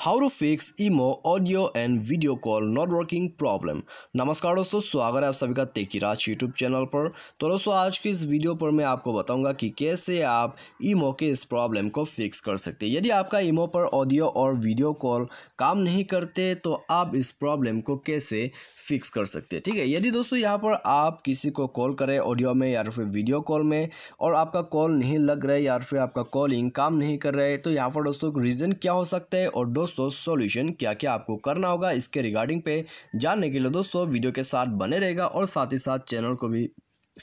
how to fix imo audio and video call not working problem नमस्कार दोस्तों स्वागत है आप सभी का तेकी राज यूट्यूब चैनल पर तो दोस्तों आज की इस वीडियो पर मैं आपको बताऊंगा कि कैसे आप ईमो के इस प्रॉब्लम को फिक्स कर सकते हैं यदि आपका ईमो पर ऑडियो और वीडियो कॉल काम नहीं करते तो आप इस प्रॉब्लम को कैसे फिक्स कर सकते हैं ठीक है यदि दोस्तों यहाँ पर आप किसी को कॉल करें ऑडियो में या फिर वीडियो कॉल में और आपका कॉल नहीं लग रहा है या फिर आपका कॉलिंग काम नहीं कर रहा है तो यहाँ पर दोस्तों रीज़न क्या हो सकता है और दोस्तों सॉल्यूशन क्या क्या आपको करना होगा इसके रिगार्डिंग पे जानने के लिए दोस्तों वीडियो के साथ बने रहेगा और साथ ही साथ चैनल को भी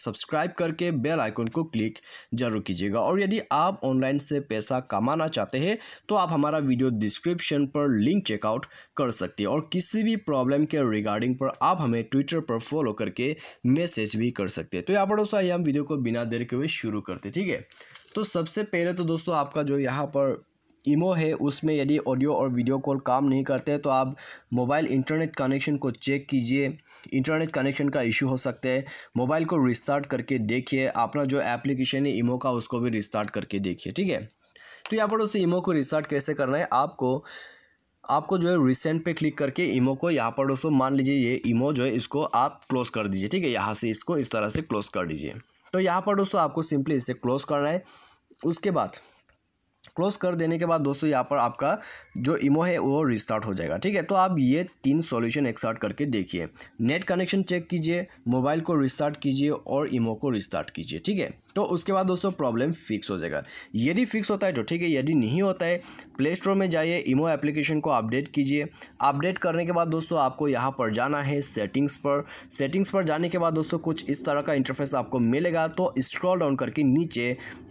सब्सक्राइब करके बेल आइकन को क्लिक जरूर कीजिएगा और यदि आप ऑनलाइन से पैसा कमाना चाहते हैं तो आप हमारा वीडियो डिस्क्रिप्शन पर लिंक चेकआउट कर सकते हैं और किसी भी प्रॉब्लम के रिगार्डिंग पर आप हमें ट्विटर पर फॉलो करके मैसेज भी कर सकते हैं तो यहाँ पर दोस्तों आइए हम वीडियो को बिना देर के हुए शुरू करते ठीक है तो सबसे पहले तो दोस्तों आपका जो यहाँ पर ईमो है उसमें यदि ऑडियो और वीडियो कॉल काम नहीं करते तो आप मोबाइल इंटरनेट कनेक्शन को चेक कीजिए इंटरनेट कनेक्शन का इशू हो सकता है मोबाइल को रिस्टार्ट करके देखिए अपना जो एप्लीकेशन है ईमो का उसको भी रिस्टार्ट करके देखिए ठीक है तो यहाँ पर दोस्तों इमो को रिस्टार्ट कैसे करना है आपको आपको जो है रिसेंट पे क्लिक करके इमो को यहाँ पर दोस्तों मान लीजिए ये इमो जो है इसको आप क्लोज़ कर दीजिए ठीक है यहाँ से इसको इस तरह से क्लोज़ कर दीजिए तो यहाँ पर दोस्तों आपको सिंपली इसे क्लोज़ करना है उसके बाद क्लोज कर देने के बाद दोस्तों यहाँ पर आपका जो इमो है वो रिस्टार्ट हो जाएगा ठीक है तो आप ये तीन सॉल्यूशन एक साथ करके देखिए नेट कनेक्शन चेक कीजिए मोबाइल को रिस्टार्ट कीजिए और इमो को रिस्टार्ट कीजिए ठीक है तो उसके बाद दोस्तों प्रॉब्लम फिक्स हो जाएगा यदि फिक्स होता है तो ठीक है यदि नहीं होता है प्ले स्टोर में जाइए इमो एप्लीकेशन को अपडेट कीजिए अपडेट करने के बाद दोस्तों आपको यहाँ पर जाना है सेटिंग्स पर सेटिंग्स पर जाने के बाद दोस्तों कुछ इस तरह का इंटरफेस आपको मिलेगा तो स्क्रॉल डाउन करके नीचे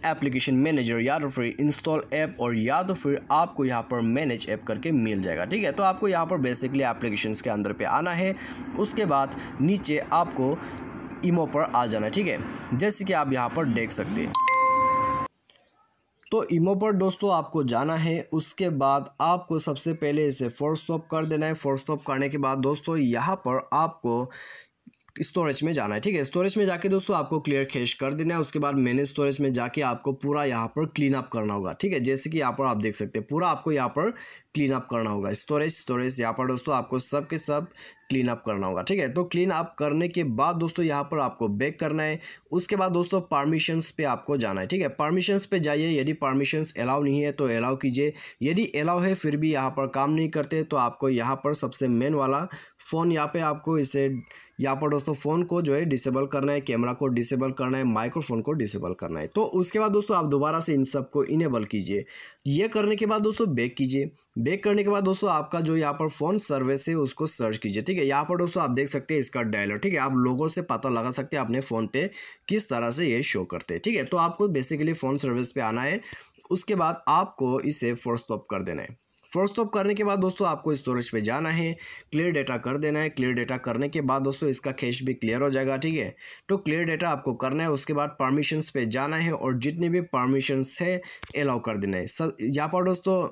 एप्लीकेशन मैनेजर या तो फिर इंस्टॉल ऐप और या तो फिर आपको यहाँ पर मैनेज ऐप करके मिल जाएगा ठीक है तो आपको यहाँ पर बेसिकली एप्लीकेशन के अंदर पर आना है उसके बाद नीचे आपको इमो पर आ जाना ठीक है जैसे कि आप यहाँ पर देख सकते हैं तो इमो पर दोस्तों आपको जाना है उसके बाद आपको सबसे पहले इसे फोर स्टॉप कर देना है फोर स्टॉप करने के बाद दोस्तों यहाँ पर आपको स्टोरेज में जाना है ठीक है स्टोरेज में जाके दोस्तों आपको क्लियर कैश कर देना है उसके बाद मैंने स्टोरेज में जाके आपको पूरा यहाँ पर क्लीन अप करना होगा ठीक है जैसे कि यहाँ पर आप देख सकते हैं पूरा आपको यहाँ पर क्लीन अप करना होगा स्टोरेज स्टोरेज यहाँ पर दोस्तों आपको सब के सब क्लीन अप करना होगा ठीक है तो क्लीन अप करने के बाद दोस्तों यहाँ पर आपको बैक करना है उसके बाद दोस्तों परमिशंस पे आपको जाना है ठीक है परमिशंस पे जाइए यदि परमिशंस अलाउ नहीं है तो अलाउ कीजिए यदि अलाउ है फिर भी यहाँ पर काम नहीं करते तो आपको यहाँ पर सबसे मेन वाला फ़ोन यहाँ पे आपको इसे यहाँ पर दोस्तों फ़ोन को जो है डिसेबल करना है कैमरा को डिसेबल करना है माइक्रोफोन को डिसेबल करना है तो उसके बाद दोस्तों आप दोबारा से इन सब को इनेबल कीजिए ये करने के बाद दोस्तों बैक कीजिए बैक करने के बाद दोस्तों आपका जो यहाँ पर फ़ोन सर्विस है उसको सर्च कीजिए ठीक ठीक है यहाँ पर दोस्तों आप देख सकते हैं इसका डायलर ठीक है आप लोगों से पता लगा सकते हैं अपने फ़ोन पे किस तरह से ये शो करते हैं ठीक है तो आपको बेसिकली फ़ोन सर्विस पे आना है उसके बाद आपको इसे फोर्स स्टॉप कर देना है फोर्स स्टॉप करने के बाद दोस्तों आपको स्टोरेज पे जाना है क्लियर डेटा कर देना है क्लियर डेटा करने के बाद दोस्तों इसका कैश भी क्लियर हो जाएगा ठीक है तो क्लियर डेटा आपको करना है उसके बाद परमिशंस पे जाना है और जितने भी परमिशंस है अलाउ कर देना है सब यहाँ पर दोस्तों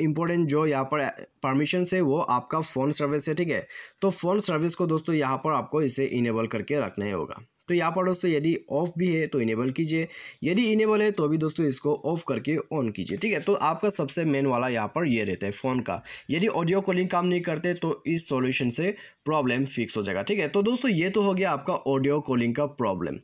इम्पोर्टेंट जो यहाँ पर परमिशन है वो आपका फ़ोन सर्विस है ठीक है तो फ़ोन सर्विस को दोस्तों यहाँ पर आपको इसे इनेबल करके रखना ही होगा तो यहाँ पर दोस्तों यदि ऑफ भी है तो इनेबल कीजिए यदि इनेबल है तो भी दोस्तों इसको ऑफ करके ऑन कीजिए ठीक है तो आपका सबसे मेन वाला यहाँ पर ये रहता है फ़ोन का यदि ऑडियो कॉलिंग काम नहीं करते तो इस सॉल्यूशन से प्रॉब्लम फिक्स हो जाएगा ठीक है तो दोस्तों ये तो हो गया आपका ऑडियो कॉलिंग का प्रॉब्लम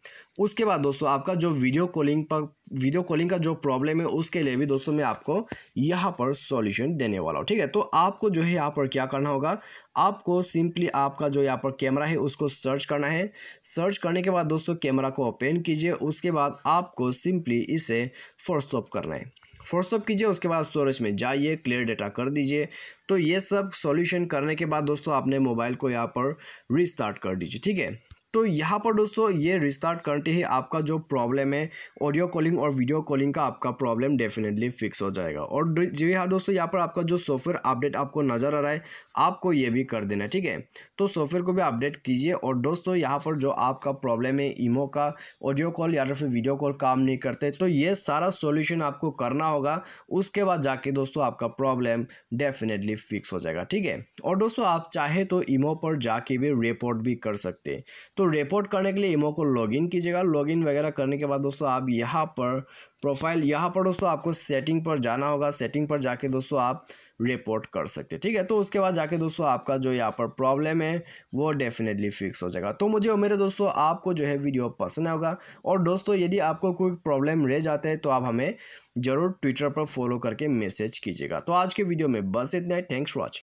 उसके बाद दोस्तों आपका जो वीडियो कॉलिंग पर वीडियो कॉलिंग का जो प्रॉब्लम है उसके लिए भी दोस्तों मैं आपको यहाँ पर सॉल्यूशन देने वाला हूँ ठीक है तो आपको जो है यहाँ पर क्या करना होगा आपको सिंपली आपका जो यहाँ पर कैमरा है उसको सर्च करना है सर्च करने के बाद दोस्तों कैमरा को ओपन कीजिए उसके बाद आपको सिंपली इसे ऑफ करना है ऑफ कीजिए उसके बाद स्टोरेज में जाइए क्लियर डेटा कर दीजिए तो ये सब सॉल्यूशन करने के बाद दोस्तों आपने मोबाइल को यहाँ पर रिस्टार्ट कर दीजिए ठीक है तो यहाँ पर दोस्तों ये रिस्टार्ट करते ही आपका जो प्रॉब्लम है ऑडियो कॉलिंग और वीडियो कॉलिंग का आपका प्रॉब्लम डेफिनेटली फिक्स हो जाएगा और जी हाँ दोस्तों यहाँ पर आपका जो सॉफ्टवेयर अपडेट आपको नज़र आ रहा है आपको ये भी कर देना ठीक है तो सॉफ्टवेयर को भी अपडेट कीजिए और दोस्तों यहाँ पर जो आपका प्रॉब्लम है ईमो का ऑडियो कॉल या फिर वीडियो कॉल काम नहीं करते तो ये सारा सोल्यूशन आपको करना होगा उसके बाद जाके दोस्तों आपका प्रॉब्लम डेफिनेटली फिक्स हो जाएगा ठीक है और दोस्तों आप चाहे तो ईमो पर जाके भी रिपोर्ट भी कर सकते हैं तो रिपोर्ट करने के लिए इमो को लॉगिन कीजिएगा लॉगिन वगैरह करने के बाद दोस्तों आप यहाँ पर प्रोफाइल यहाँ पर दोस्तों आपको सेटिंग पर जाना होगा सेटिंग पर जाके दोस्तों आप रिपोर्ट कर सकते हैं ठीक है तो उसके बाद जाके दोस्तों आपका जो यहाँ पर प्रॉब्लम है वो डेफिनेटली फिक्स हो जाएगा तो मुझे मेरे दोस्तों आपको जो है वीडियो पसंद होगा और दोस्तों यदि आपको कोई प्रॉब्लम रह जाता है तो आप हमें ज़रूर ट्विटर पर फॉलो करके मैसेज कीजिएगा तो आज के वीडियो में बस इतना ही थैंक्स फॉर वॉचिंग